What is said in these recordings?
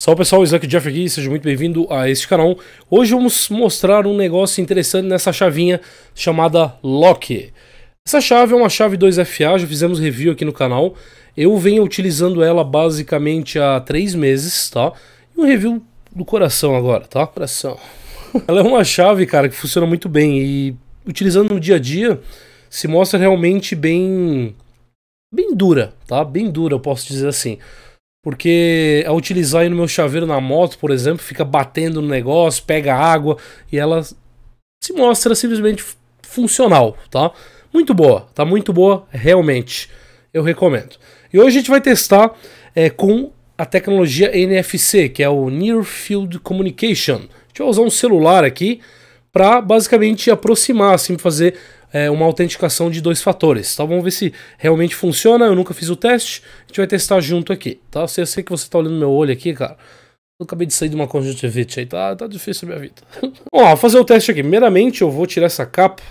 Salve pessoal, Isaac Jeff aqui, seja muito bem-vindo a este canal. Hoje vamos mostrar um negócio interessante nessa chavinha chamada Lock. Essa chave é uma chave 2FA, já fizemos review aqui no canal. Eu venho utilizando ela basicamente há 3 meses, tá? E um review do coração agora, tá? Coração. ela é uma chave, cara, que funciona muito bem e utilizando no dia a dia se mostra realmente bem bem dura, tá? Bem dura, eu posso dizer assim. Porque ao é utilizar aí no meu chaveiro na moto, por exemplo, fica batendo no negócio, pega água e ela se mostra simplesmente funcional, tá? Muito boa, tá muito boa, realmente. Eu recomendo. E hoje a gente vai testar é, com a tecnologia NFC, que é o Near Field Communication. A gente vai usar um celular aqui para basicamente aproximar, assim, fazer é, uma autenticação de dois fatores, tá? Vamos ver se realmente funciona, eu nunca fiz o teste, a gente vai testar junto aqui, tá? Eu sei que você tá olhando meu olho aqui, cara, eu acabei de sair de uma conjuntivite aí, tá, tá difícil a minha vida. Bom, vou fazer o teste aqui. Primeiramente, eu vou tirar essa capa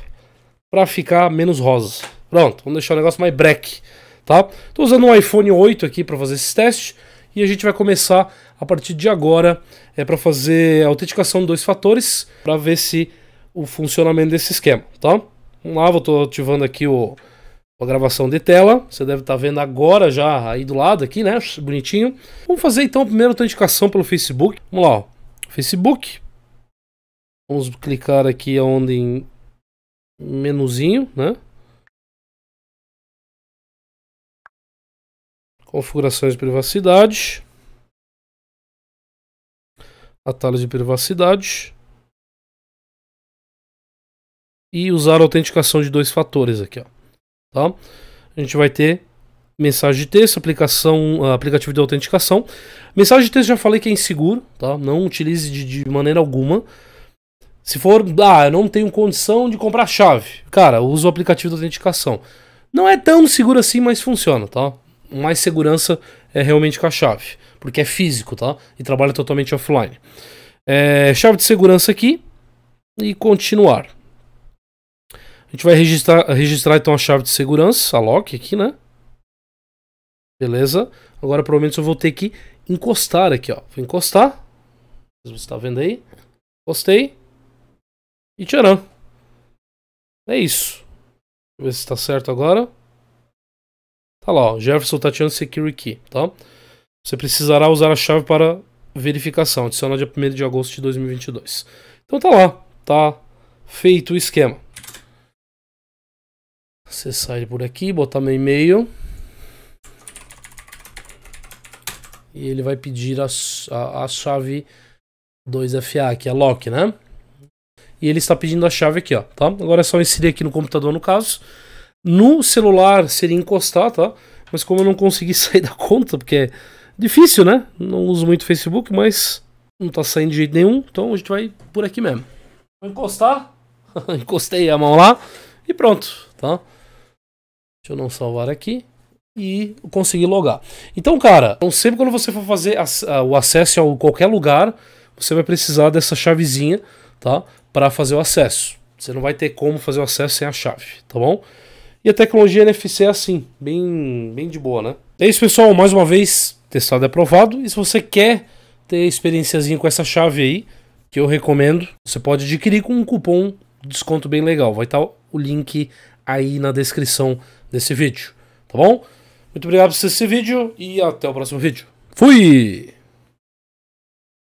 para ficar menos rosa. Pronto, vamos deixar o negócio mais break, tá? Tô usando um iPhone 8 aqui para fazer esse teste. E a gente vai começar a partir de agora é para fazer a autenticação de dois fatores para ver se o funcionamento desse esquema, tá? Vamos lá, vou tô ativando aqui o, a gravação de tela. Você deve estar tá vendo agora já aí do lado aqui, né? Bonitinho. Vamos fazer então primeiro primeira autenticação pelo Facebook. Vamos lá, ó. Facebook. Vamos clicar aqui onde em menuzinho, né? Configurações de privacidade. Atalhos de privacidade e usar a autenticação de dois fatores aqui, ó. Tá? A gente vai ter mensagem de texto, aplicação, ah, aplicativo de autenticação. Mensagem de texto já falei que é inseguro, tá? Não utilize de, de maneira alguma. Se for, ah, eu não tenho condição de comprar chave. Cara, use o aplicativo de autenticação. Não é tão seguro assim, mas funciona, tá? Mais segurança é realmente com a chave, porque é físico, tá? E trabalha totalmente offline. É, chave de segurança aqui e continuar. A gente vai registrar, registrar então a chave de segurança, a lock aqui, né? Beleza. Agora provavelmente eu vou ter que encostar aqui, ó. Vou encostar. Você está vendo aí? Encostei. E tcharam. É isso. Deixa eu ver se está certo agora. Tá lá, ó. Jefferson Tatiana tá Security Key, tá? Você precisará usar a chave para verificação. Adiciona dia 1 de agosto de 2022. Então tá lá. Tá feito o esquema. Acessar ele por aqui, botar meu e-mail. E ele vai pedir a, a, a chave 2FA, que é lock, né? E ele está pedindo a chave aqui, ó, tá? Agora é só inserir aqui no computador, no caso. No celular seria encostar, tá? Mas como eu não consegui sair da conta, porque é difícil, né? Não uso muito Facebook, mas não tá saindo de jeito nenhum, então a gente vai por aqui mesmo. Vou encostar, encostei a mão lá e pronto, tá? Deixa eu não salvar aqui e conseguir logar. Então, cara, então sempre quando você for fazer o acesso a qualquer lugar, você vai precisar dessa chavezinha, tá? Para fazer o acesso. Você não vai ter como fazer o acesso sem a chave, tá bom? E a tecnologia NFC é assim, bem, bem de boa, né? É isso, pessoal. Mais uma vez, testado e aprovado. E se você quer ter experiênciazinha com essa chave aí, que eu recomendo, você pode adquirir com um cupom de desconto bem legal. Vai estar tá o link aí na descrição desse vídeo, tá bom? Muito obrigado por assistir esse vídeo e até o próximo vídeo. Fui!